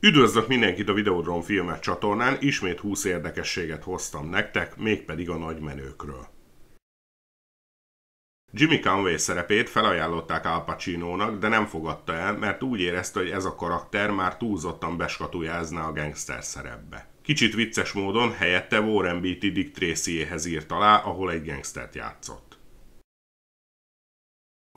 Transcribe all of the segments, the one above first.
Üdvözlök mindenkit a Videodrom filmek csatornán, ismét 20 érdekességet hoztam nektek, mégpedig a nagymenőkről. Jimmy Conway szerepét felajánlották Al Pacino-nak, de nem fogadta el, mert úgy érezte, hogy ez a karakter már túlzottan beskatujázná a gangster szerepbe. Kicsit vicces módon helyette Warren Beatty Dick Tracyéhez írt alá, ahol egy gangstert játszott.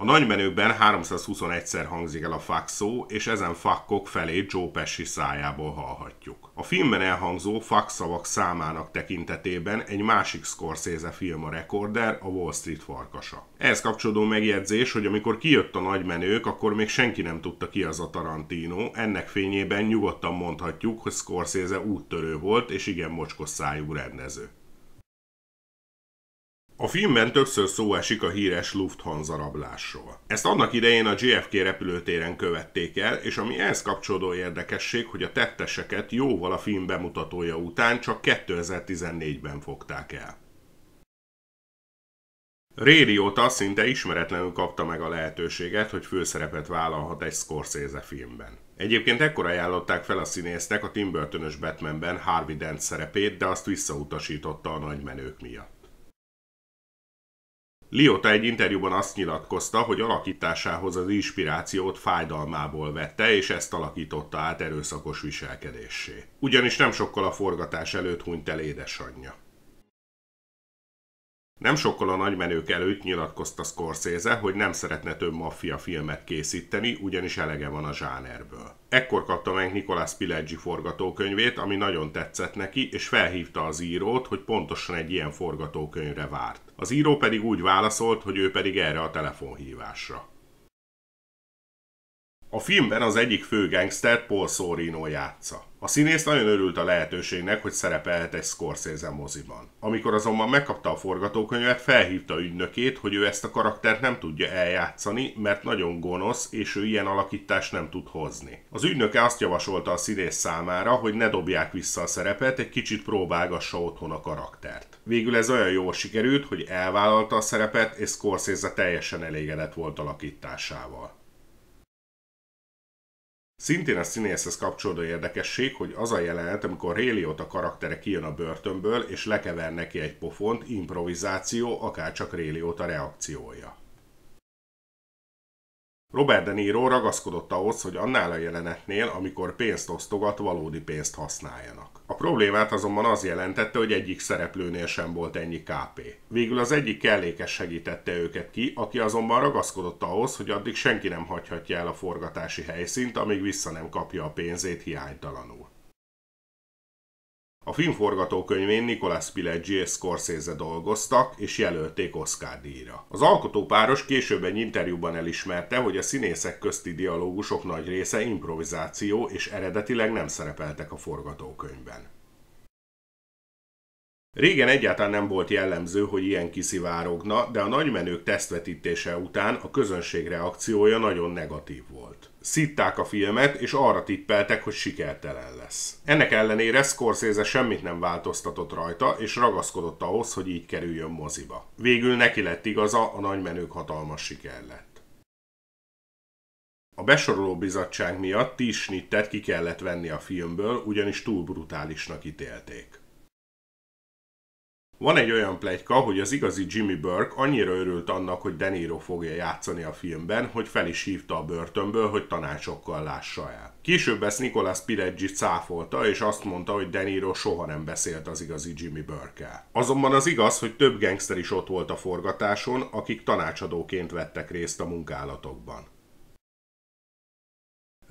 A nagymenőben 321-szer hangzik el a fuck szó, és ezen fakkok felé Joe Pesci szájából hallhatjuk. A filmben elhangzó fuck szavak számának tekintetében egy másik Scorsese film a rekorder, a Wall Street farkasa. Ehhez kapcsolódó megjegyzés, hogy amikor kijött a nagymenők, akkor még senki nem tudta ki az a Tarantino, ennek fényében nyugodtan mondhatjuk, hogy Scorsese úttörő volt és igen mocskos szájú rendező. A filmben többször szó esik a híres Lufthansa rablásról. Ezt annak idején a JFK repülőtéren követték el, és ami ehhez kapcsolódó érdekesség, hogy a tetteseket jóval a film bemutatója után csak 2014-ben fogták el. Rédióta szinte ismeretlenül kapta meg a lehetőséget, hogy főszerepet vállalhat egy Scorsese filmben. Egyébként ekkor ajánlották fel a színésznek a Tim Burton-ös Batmanben Harvey Dent szerepét, de azt visszautasította a nagy menők miatt. Liotta egy interjúban azt nyilatkozta, hogy alakításához az inspirációt fájdalmából vette, és ezt alakította át erőszakos viselkedéssé. Ugyanis nem sokkal a forgatás előtt hunyt el édesanyja. Nem sokkal a nagymenők előtt nyilatkozta Scorsese, hogy nem szeretne több maffia filmet készíteni, ugyanis elege van a zsánerből. Ekkor kapta meg Nicolas Pileggi forgatókönyvét, ami nagyon tetszett neki, és felhívta az írót, hogy pontosan egy ilyen forgatókönyvre várt. Az író pedig úgy válaszolt, hogy ő pedig erre a telefonhívásra. A filmben az egyik fő gangster Paul Sorino játsza. A színész nagyon örült a lehetőségnek, hogy szerepelhet egy Scorsese moziban. Amikor azonban megkapta a forgatókönyvet, felhívta ügynökét, hogy ő ezt a karaktert nem tudja eljátszani, mert nagyon gonosz, és ő ilyen alakítást nem tud hozni. Az ügynöke azt javasolta a színész számára, hogy ne dobják vissza a szerepet, egy kicsit próbálgassa otthon a karaktert. Végül ez olyan jól sikerült, hogy elvállalta a szerepet, és Scorsese teljesen elégedett volt alakításával. Szintén a színészhez kapcsolódó érdekesség, hogy az a jelenet, amikor Réliót a karaktere kijön a börtönből, és lekever neki egy pofont, improvizáció, akár csak Réliót a reakciója. Robert De Niro ragaszkodott ahhoz, hogy annál a jelenetnél, amikor pénzt osztogat, valódi pénzt használjanak. A problémát azonban az jelentette, hogy egyik szereplőnél sem volt ennyi KP. Végül az egyik kellékes segítette őket ki, aki azonban ragaszkodott ahhoz, hogy addig senki nem hagyhatja el a forgatási helyszínt, amíg vissza nem kapja a pénzét hiánytalanul. A film forgatókönyvén Nicolas Pileggi és Scorsese dolgoztak, és jelölték Oscar díjra. Az alkotópáros később egy interjúban elismerte, hogy a színészek közti dialógusok nagy része improvizáció, és eredetileg nem szerepeltek a forgatókönyvben. Régen egyáltalán nem volt jellemző, hogy ilyen kiszivárogna, de a nagymenők tesztvetítése után a közönség reakciója nagyon negatív volt. Szitták a filmet, és arra tippeltek, hogy sikertelen lesz. Ennek ellenére Scorsese semmit nem változtatott rajta, és ragaszkodott ahhoz, hogy így kerüljön moziba. Végül neki lett igaza, a nagymenők hatalmas siker lett. A besoroló bizottság miatt tíz snittet ki kellett venni a filmből, ugyanis túl brutálisnak ítélték. Van egy olyan plegyka, hogy az igazi Jimmy Burke annyira örült annak, hogy De Niro fogja játszani a filmben, hogy fel is hívta a börtönből, hogy tanácsokkal lássa el. Később ezt Nicolas Pireggi cáfolta, és azt mondta, hogy De Niro soha nem beszélt az igazi Jimmy burke -el. Azonban az igaz, hogy több gangster is ott volt a forgatáson, akik tanácsadóként vettek részt a munkálatokban.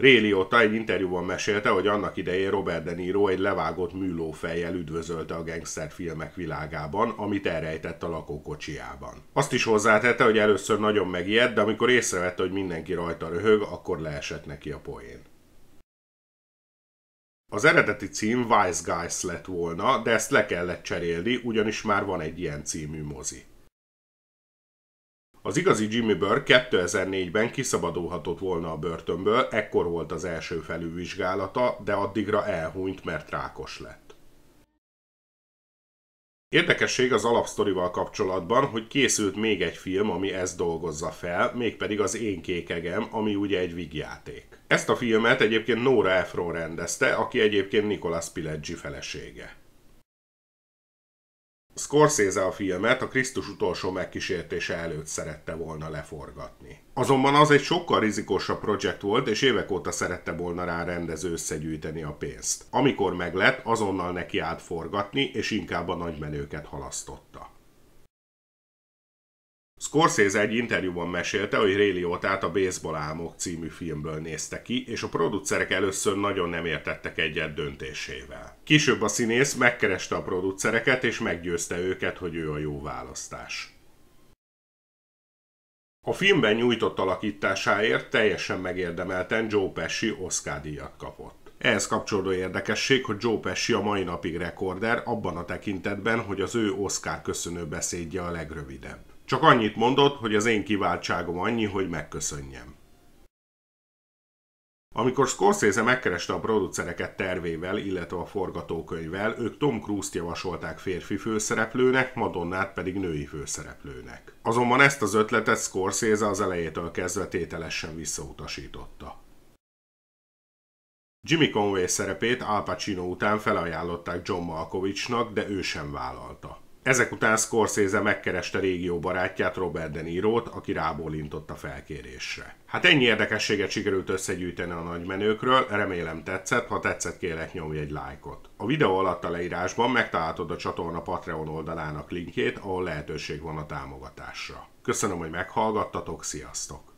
Ray egy interjúban mesélte, hogy annak idején Robert De Niro egy levágott műlófejjel üdvözölte a gangster filmek világában, amit elrejtett a lakókocsiában. Azt is hozzátette, hogy először nagyon megijedt, de amikor észrevette, hogy mindenki rajta röhög, akkor leesett neki a poén. Az eredeti cím Wise Guys lett volna, de ezt le kellett cserélni, ugyanis már van egy ilyen című mozi. Az igazi Jimmy Burr 2004-ben kiszabadulhatott volna a börtönből, ekkor volt az első felülvizsgálata, de addigra elhunyt, mert rákos lett. Érdekesség az alapsztorival kapcsolatban, hogy készült még egy film, ami ezt dolgozza fel, mégpedig az Én kékegem, ami ugye egy vigjáték. Ezt a filmet egyébként Nora Ephron rendezte, aki egyébként Nicolas Pileggi felesége. Scorsese a filmet a Krisztus utolsó megkísértése előtt szerette volna leforgatni. Azonban az egy sokkal rizikosabb projekt volt, és évek óta szerette volna rá rendező összegyűjteni a pénzt. Amikor meglett, azonnal neki állt forgatni, és inkább a nagymenőket halasztott. Scorsese egy interjúban mesélte, hogy Ray Liottát a Baseball Álmok című filmből nézte ki, és a producerek először nagyon nem értettek egyet döntésével. Később a színész megkereste a producereket, és meggyőzte őket, hogy ő a jó választás. A filmben nyújtott alakításáért teljesen megérdemelten Joe Pesci Oscar díjat kapott. Ehhez kapcsolódó érdekesség, hogy Joe Pesci a mai napig rekorder abban a tekintetben, hogy az ő Oscar köszönő beszédje a legrövidebb. Csak annyit mondott, hogy az én kiváltságom annyi, hogy megköszönjem. Amikor Scorsese megkereste a producereket tervével, illetve a forgatókönyvvel, ők Tom Cruise-t javasolták férfi főszereplőnek, Madonnát pedig női főszereplőnek. Azonban ezt az ötletet Scorsese az elejétől kezdve tételesen visszautasította. Jimmy Conway szerepét Al Pacino után felajánlották John Malkovichnak, de ő sem vállalta. Ezek után Scorsese megkereste régió barátját Robert De Niro-t, aki rábólintott a felkérésre. Hát ennyi érdekességet sikerült összegyűjteni a nagymenőkről, remélem tetszett, ha tetszett kérlek nyomj egy lájkot. A videó alatt a leírásban megtalálod a csatorna Patreon oldalának linkjét, ahol lehetőség van a támogatásra. Köszönöm, hogy meghallgattatok, sziasztok!